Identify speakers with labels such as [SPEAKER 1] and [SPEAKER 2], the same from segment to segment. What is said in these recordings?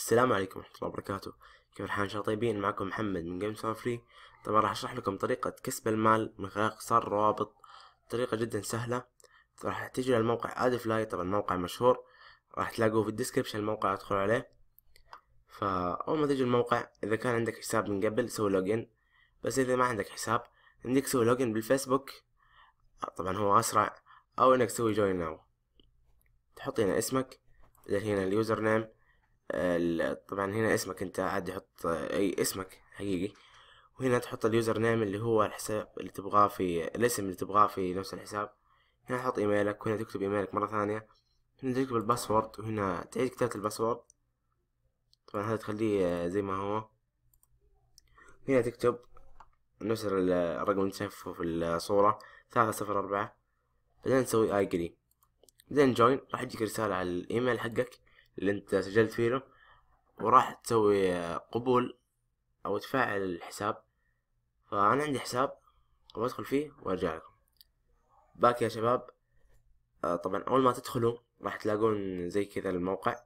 [SPEAKER 1] السلام عليكم ورحمة الله وبركاته كيف الحال ان شاء الله طيبين معكم محمد من جيمز فري طبعا راح اشرح لكم طريقة كسب المال من خلال اختصار الروابط طريقة جدا سهلة راح تجي للموقع ادفلاي طبعا موقع مشهور راح تلاقوه في الديسكربشن الموقع ادخل عليه فاول ما تجي الموقع اذا كان عندك حساب من قبل سوي لوجن بس اذا ما عندك حساب انك تسوي لوجن بالفيسبوك طبعا هو اسرع او انك تسوي جوين ناو تحط هنا اسمك هنا اليوزر نيم طبعا هنا اسمك انت عادي حط اي اسمك حقيقي وهنا تحط اليوزر نيم اللي هو الحساب اللي تبغاه في الاسم اللي تبغاه في نفس الحساب هنا تحط ايميلك وهنا تكتب ايميلك مرة ثانية هنا تكتب الباسورد وهنا تعيد كتابة الباسورد طبعا هذا تخليه زي ما هو هنا تكتب نفس الرقم اللي شايفه في الصورة ثلاثة صفر أربعة بعدين تسوي اجري بعدين جوين راح يجيك رسالة على الايميل حقك اللي انت سجلت فيه له وراح تسوي قبول او تفعل الحساب فانا عندي حساب وادخل فيه وارجع لكم باك يا شباب آه، طبعا اول ما تدخلوا راح تلاقون زي كذا الموقع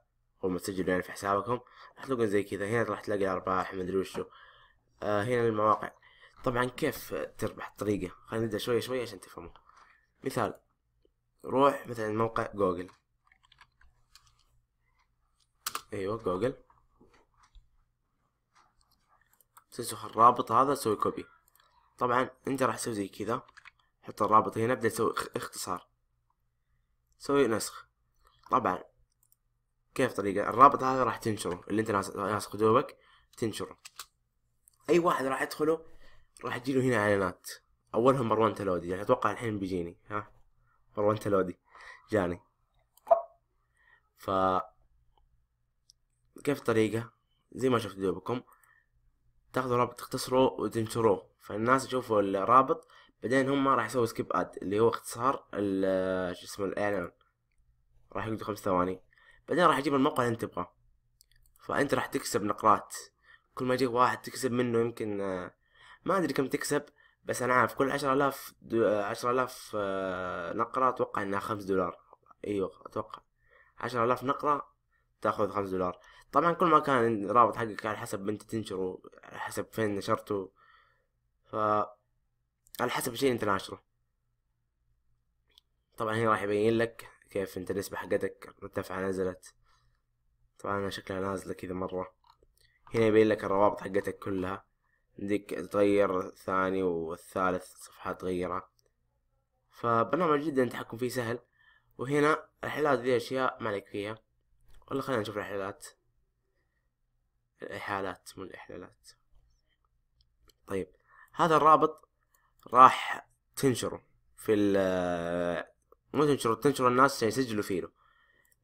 [SPEAKER 1] اول ما تسجلوا يعني في حسابكم راح تلاقون زي كذا هنا راح تلاقي ارباح ادري وشو آه، هنا المواقع طبعا كيف تربح الطريقة خلينا نبدأ شوية شوية عشان تفهموا مثال روح مثلا موقع جوجل ايوه جوجل تسخ الرابط هذا سوي كوبي طبعا انت راح تسوي زي كذا حط الرابط هنا ابدا تسوي اختصار سوي نسخ طبعا كيف طريقة الرابط هذا راح تنشره اللي انت ناسخ دوبك تنشره اي واحد راح يدخله راح تجيله هنا اعلانات اولهم مروان تلودي يعني اتوقع الحين بيجيني ها مروان تلودي جاني ف كيف الطريقة زي ما شفت دوبكم تاخذوا رابط تختصروه وتنشروه فالناس يشوفوا الرابط بعدين هم راح يسووا سكيب اد اللي هو اختصار ال شو اسمه الاعلان راح يقعدوا خمس ثواني بعدين راح يجيب الموقع اللي انت تبغاه فانت راح تكسب نقرات كل ما يجيك واحد تكسب منه يمكن ما ادري كم تكسب بس انا عارف كل عشرة الاف عشرة الاف نقرة اتوقع انها خمس دولار ايوه اتوقع عشرة الاف نقرة تاخذ خمس دولار طبعا كل ما كان رابط حقك على حسب انت تنشره على حسب فين نشرته ف على حسب الشيء انت ناشره طبعا هنا راح يبين لك كيف انت النسبة حقتك مرتفعة نزلت طبعا انا شكلها نازلة كذا مرة هنا يبين لك الروابط حقتك كلها عندك تغير الثاني والثالث صفحات تغيرها فبرنامج جدا التحكم فيه سهل وهنا الحالات ذي اشياء مالك فيها ولا خلينا نشوف الإحلالات الإحالات مو الإحلالات طيب هذا الرابط راح تنشره في ال مو تنشره تنشره الناس عشان يسجلوا فيه له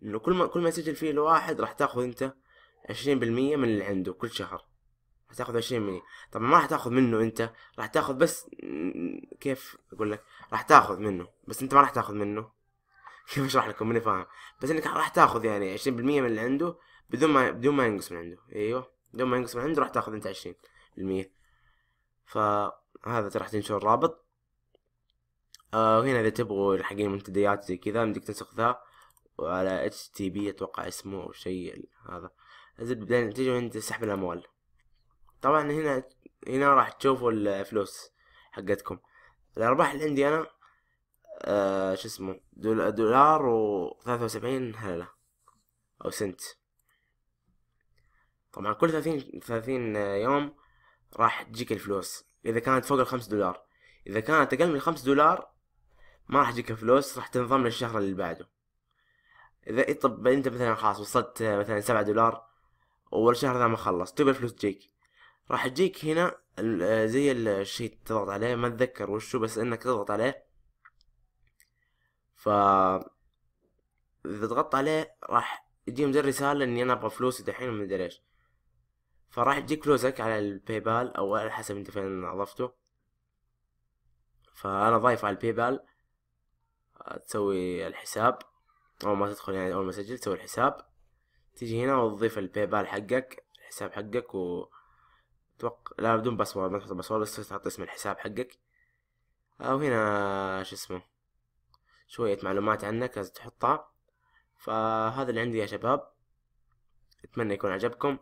[SPEAKER 1] انه كل ما كل ما يسجل فيه له واحد راح تاخذ انت عشرين بالمية من اللي عنده كل شهر راح تاخذ عشرين بالمية طبعا ما راح تاخذ منه انت راح تاخذ بس كيف اقول لك راح تاخذ منه بس انت ما راح تاخذ منه كيف اشرح لكم ماني فاهم بس انك راح تاخذ يعني 20% من اللي عنده بدون ما بدون ما ينقص من عنده ايوه بدون ما ينقص من عنده راح تاخذ انت 20% فهذا راح تنشر الرابط آه وهنا اذا تبغوا الحقين منتديات زي كذا بدك ذا وعلى اتش تي بي اتوقع اسمه او شيء هذا زد بداية النتيجة وانت سحب الاموال طبعا هنا هنا راح تشوفوا الفلوس حقتكم الارباح اللي عندي انا آه، شو اسمه دول دولار و 73 وسبعين هللة أو سنت طبعا كل ثلاثين ثلاثين يوم راح تجيك الفلوس إذا كانت فوق الخمس دولار إذا كانت أقل من 5 دولار ما راح تجيك الفلوس راح تنضم للشهر اللي بعده إذا إيه، طب أنت مثلا خلاص وصلت مثلا سبعة دولار والشهر ذا ما خلص تبي الفلوس تجيك راح تجيك هنا آه، زي الشيء تضغط عليه ما اتذكر وشو بس انك تضغط عليه ف اذا ضغطت عليه راح يجيهم زي رسالة اني انا ابغى فلوسي دحين وما ادري ايش فراح يجيك فلوسك على الباي بال او على حسب انت فين عرفته فانا ضايف على الباي بال تسوي الحساب اول ما تدخل يعني اول ما تسجل تسوي الحساب تيجي هنا وتضيف الباي بال حقك الحساب حقك و توق... لا بدون باسورد ما تحط باسورد بس تحط اسم الحساب حقك او هنا شو اسمه شوية معلومات عنك لازم تحطها فهذا اللي عندي يا شباب أتمنى يكون عجبكم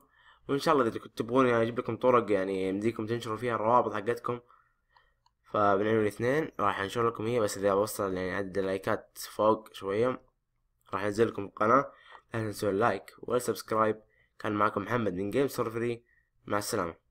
[SPEAKER 1] وإن شاء الله إذا كنتوا تبغون أجيب لكم طرق يعني يمديكم تنشروا فيها الروابط حقتكم فبنعمل الاثنين راح انشر لكم هي بس اذا وصل يعني عدد اللايكات فوق شوية راح انزل لكم القناة لا تنسوا اللايك والسبسكرايب كان معكم محمد من جيم سورفري مع السلامة